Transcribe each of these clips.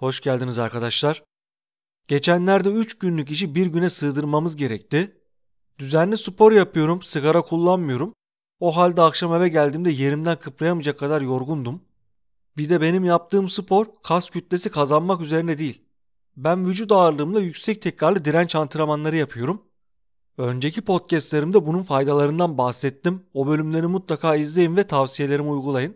Hoş geldiniz arkadaşlar. Geçenlerde 3 günlük işi bir güne sığdırmamız gerekti. Düzenli spor yapıyorum, sigara kullanmıyorum. O halde akşam eve geldiğimde yerimden kıprayamayacak kadar yorgundum. Bir de benim yaptığım spor kas kütlesi kazanmak üzerine değil. Ben vücut ağırlığımla yüksek tekrarlı direnç antrenmanları yapıyorum. Önceki podcastlerimde bunun faydalarından bahsettim. O bölümleri mutlaka izleyin ve tavsiyelerimi uygulayın.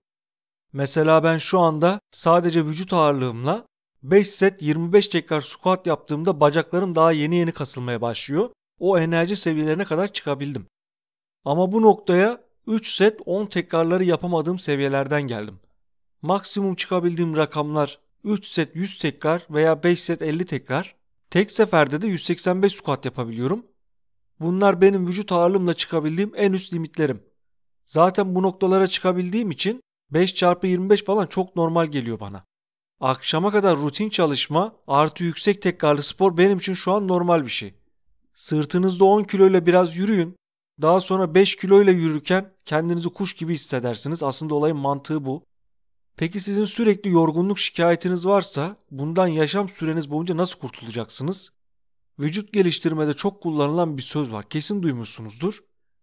Mesela ben şu anda sadece vücut ağırlığımla 5 set 25 tekrar squat yaptığımda bacaklarım daha yeni yeni kasılmaya başlıyor. O enerji seviyelerine kadar çıkabildim. Ama bu noktaya 3 set 10 tekrarları yapamadığım seviyelerden geldim. Maksimum çıkabildiğim rakamlar 3 set 100 tekrar veya 5 set 50 tekrar. Tek seferde de 185 squat yapabiliyorum. Bunlar benim vücut ağırlığımla çıkabildiğim en üst limitlerim. Zaten bu noktalara çıkabildiğim için 5 çarpı 25 falan çok normal geliyor bana akşama kadar rutin çalışma artı yüksek tekrarlı spor benim için şu an normal bir şey. Sırtınızda 10 kiloyla biraz yürüyün. Daha sonra 5 kiloyla yürürken kendinizi kuş gibi hissedersiniz. Aslında olayın mantığı bu. Peki sizin sürekli yorgunluk şikayetiniz varsa bundan yaşam süreniz boyunca nasıl kurtulacaksınız? Vücut geliştirmede çok kullanılan bir söz var. Kesin duymuşsunuzdur.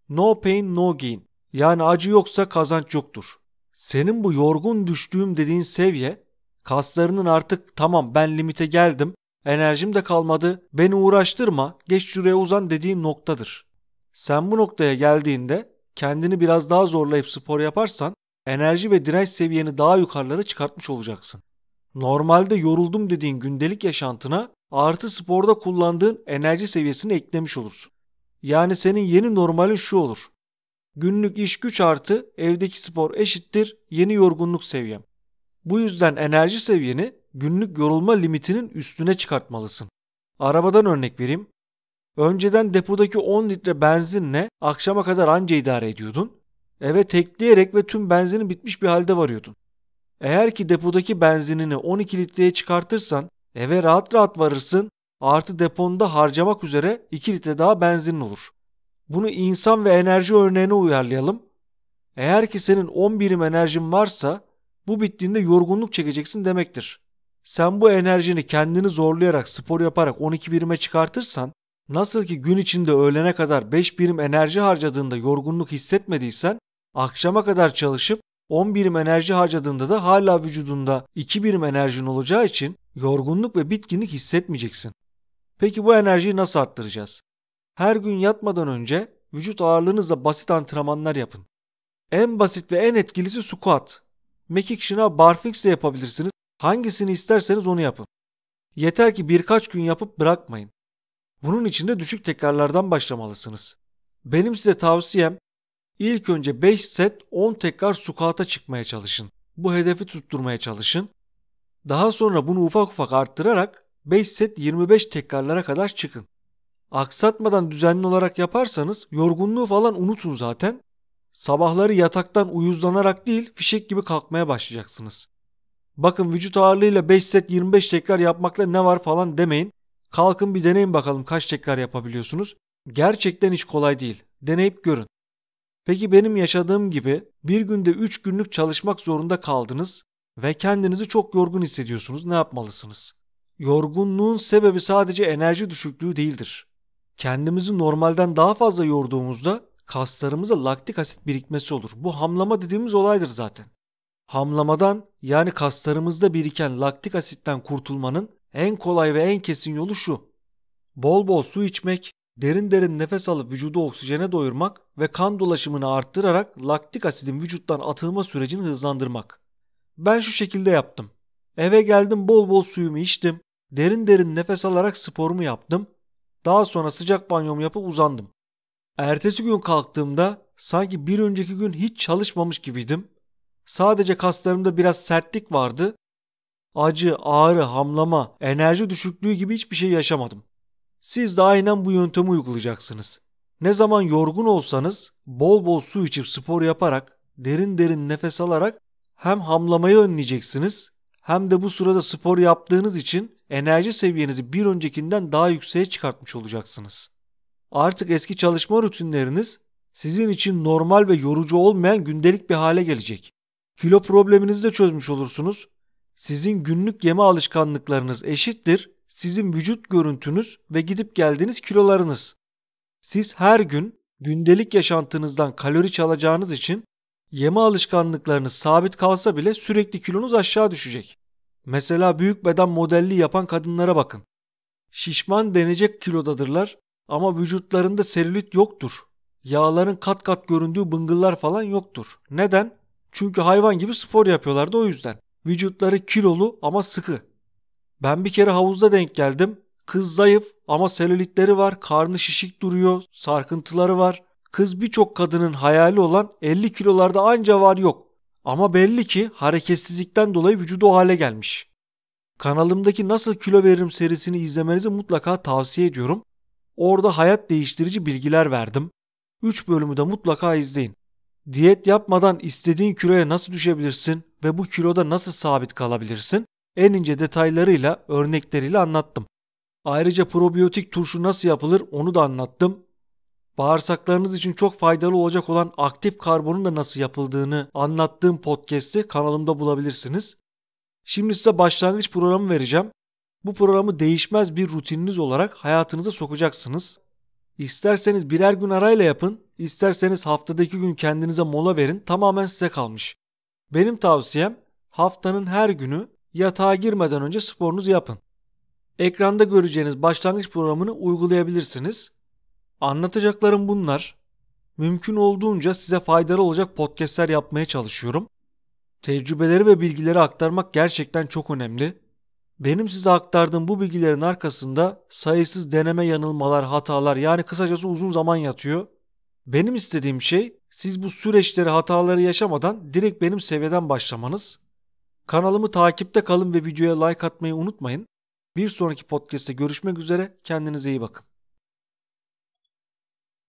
No pain no gain. Yani acı yoksa kazanç yoktur. Senin bu yorgun düştüğüm dediğin seviye Kaslarının artık tamam ben limite geldim, enerjim de kalmadı, beni uğraştırma, geç şuraya uzan dediğin noktadır. Sen bu noktaya geldiğinde kendini biraz daha zorlayıp spor yaparsan enerji ve direnç seviyeni daha yukarılara çıkartmış olacaksın. Normalde yoruldum dediğin gündelik yaşantına artı sporda kullandığın enerji seviyesini eklemiş olursun. Yani senin yeni normalin şu olur. Günlük iş güç artı evdeki spor eşittir yeni yorgunluk seviyem. Bu yüzden enerji seviyeni günlük yorulma limitinin üstüne çıkartmalısın. Arabadan örnek vereyim. Önceden depodaki 10 litre benzinle akşama kadar anca idare ediyordun. Eve tekleyerek ve tüm benzinin bitmiş bir halde varıyordun. Eğer ki depodaki benzinini 12 litreye çıkartırsan eve rahat rahat varırsın artı deponda harcamak üzere 2 litre daha benzinin olur. Bunu insan ve enerji örneğine uyarlayalım. Eğer ki senin 10 birim enerjin varsa bu bittiğinde yorgunluk çekeceksin demektir. Sen bu enerjini kendini zorlayarak, spor yaparak 12 birime çıkartırsan, nasıl ki gün içinde öğlene kadar 5 birim enerji harcadığında yorgunluk hissetmediysen, akşama kadar çalışıp 10 birim enerji harcadığında da hala vücudunda 2 birim enerjin olacağı için yorgunluk ve bitkinlik hissetmeyeceksin. Peki bu enerjiyi nasıl arttıracağız? Her gün yatmadan önce vücut ağırlığınızla basit antrenmanlar yapın. En basit ve en etkilisi squat mekik şınav barfix de yapabilirsiniz. Hangisini isterseniz onu yapın. Yeter ki birkaç gün yapıp bırakmayın. Bunun için de düşük tekrarlardan başlamalısınız. Benim size tavsiyem ilk önce 5 set 10 tekrar sukata çıkmaya çalışın. Bu hedefi tutturmaya çalışın. Daha sonra bunu ufak ufak arttırarak 5 set 25 tekrarlara kadar çıkın. Aksatmadan düzenli olarak yaparsanız yorgunluğu falan unutun zaten. Sabahları yataktan uyuzlanarak değil fişek gibi kalkmaya başlayacaksınız. Bakın vücut ağırlığıyla 5 set 25 tekrar yapmakla ne var falan demeyin. Kalkın bir deneyin bakalım kaç tekrar yapabiliyorsunuz. Gerçekten hiç kolay değil. Deneyip görün. Peki benim yaşadığım gibi bir günde 3 günlük çalışmak zorunda kaldınız ve kendinizi çok yorgun hissediyorsunuz. Ne yapmalısınız? Yorgunluğun sebebi sadece enerji düşüklüğü değildir. Kendimizi normalden daha fazla yorduğumuzda kaslarımıza laktik asit birikmesi olur. Bu hamlama dediğimiz olaydır zaten. Hamlamadan yani kaslarımızda biriken laktik asitten kurtulmanın en kolay ve en kesin yolu şu. Bol bol su içmek, derin derin nefes alıp vücudu oksijene doyurmak ve kan dolaşımını arttırarak laktik asidin vücuttan atılma sürecini hızlandırmak. Ben şu şekilde yaptım. Eve geldim bol bol suyumu içtim. Derin derin nefes alarak sporumu yaptım. Daha sonra sıcak banyomu yapıp uzandım. Ertesi gün kalktığımda sanki bir önceki gün hiç çalışmamış gibiydim. Sadece kaslarımda biraz sertlik vardı. Acı, ağrı, hamlama, enerji düşüklüğü gibi hiçbir şey yaşamadım. Siz de aynen bu yöntemi uygulayacaksınız. Ne zaman yorgun olsanız bol bol su içip spor yaparak, derin derin nefes alarak hem hamlamayı önleyeceksiniz hem de bu sırada spor yaptığınız için enerji seviyenizi bir öncekinden daha yükseğe çıkartmış olacaksınız artık eski çalışma rutinleriniz sizin için normal ve yorucu olmayan gündelik bir hale gelecek. Kilo probleminizi de çözmüş olursunuz. Sizin günlük yeme alışkanlıklarınız eşittir sizin vücut görüntünüz ve gidip geldiğiniz kilolarınız. Siz her gün gündelik yaşantınızdan kalori çalacağınız için yeme alışkanlıklarınız sabit kalsa bile sürekli kilonuz aşağı düşecek. Mesela büyük beden modelli yapan kadınlara bakın. Şişman denecek kilodadırlar ama vücutlarında serilit yoktur. Yağların kat kat göründüğü bıngıllar falan yoktur. Neden? Çünkü hayvan gibi spor yapıyorlardı o yüzden. Vücutları kilolu ama sıkı. Ben bir kere havuzda denk geldim. Kız zayıf ama selülitleri var, karnı şişik duruyor, sarkıntıları var. Kız birçok kadının hayali olan 50 kilolarda anca var yok. Ama belli ki hareketsizlikten dolayı vücudu o hale gelmiş. Kanalımdaki Nasıl Kilo Veririm serisini izlemenizi mutlaka tavsiye ediyorum. Orada hayat değiştirici bilgiler verdim. 3 bölümü de mutlaka izleyin. Diyet yapmadan istediğin kiloya nasıl düşebilirsin ve bu kiloda nasıl sabit kalabilirsin? En ince detaylarıyla, örnekleriyle anlattım. Ayrıca probiyotik turşu nasıl yapılır onu da anlattım. Bağırsaklarınız için çok faydalı olacak olan aktif karbonun da nasıl yapıldığını anlattığım podcast'i kanalımda bulabilirsiniz. Şimdi size başlangıç programı vereceğim. Bu programı değişmez bir rutininiz olarak hayatınıza sokacaksınız. İsterseniz birer gün arayla yapın, isterseniz haftadaki gün kendinize mola verin tamamen size kalmış. Benim tavsiyem haftanın her günü yatağa girmeden önce sporunuzu yapın. Ekranda göreceğiniz başlangıç programını uygulayabilirsiniz. Anlatacaklarım bunlar. Mümkün olduğunca size faydalı olacak podcastler yapmaya çalışıyorum. Tecrübeleri ve bilgileri aktarmak gerçekten çok önemli. Benim size aktardığım bu bilgilerin arkasında sayısız deneme yanılmalar, hatalar yani kısacası uzun zaman yatıyor. Benim istediğim şey siz bu süreçleri, hataları yaşamadan direkt benim seviyeden başlamanız. Kanalımı takipte kalın ve videoya like atmayı unutmayın. Bir sonraki podcast'te görüşmek üzere. Kendinize iyi bakın.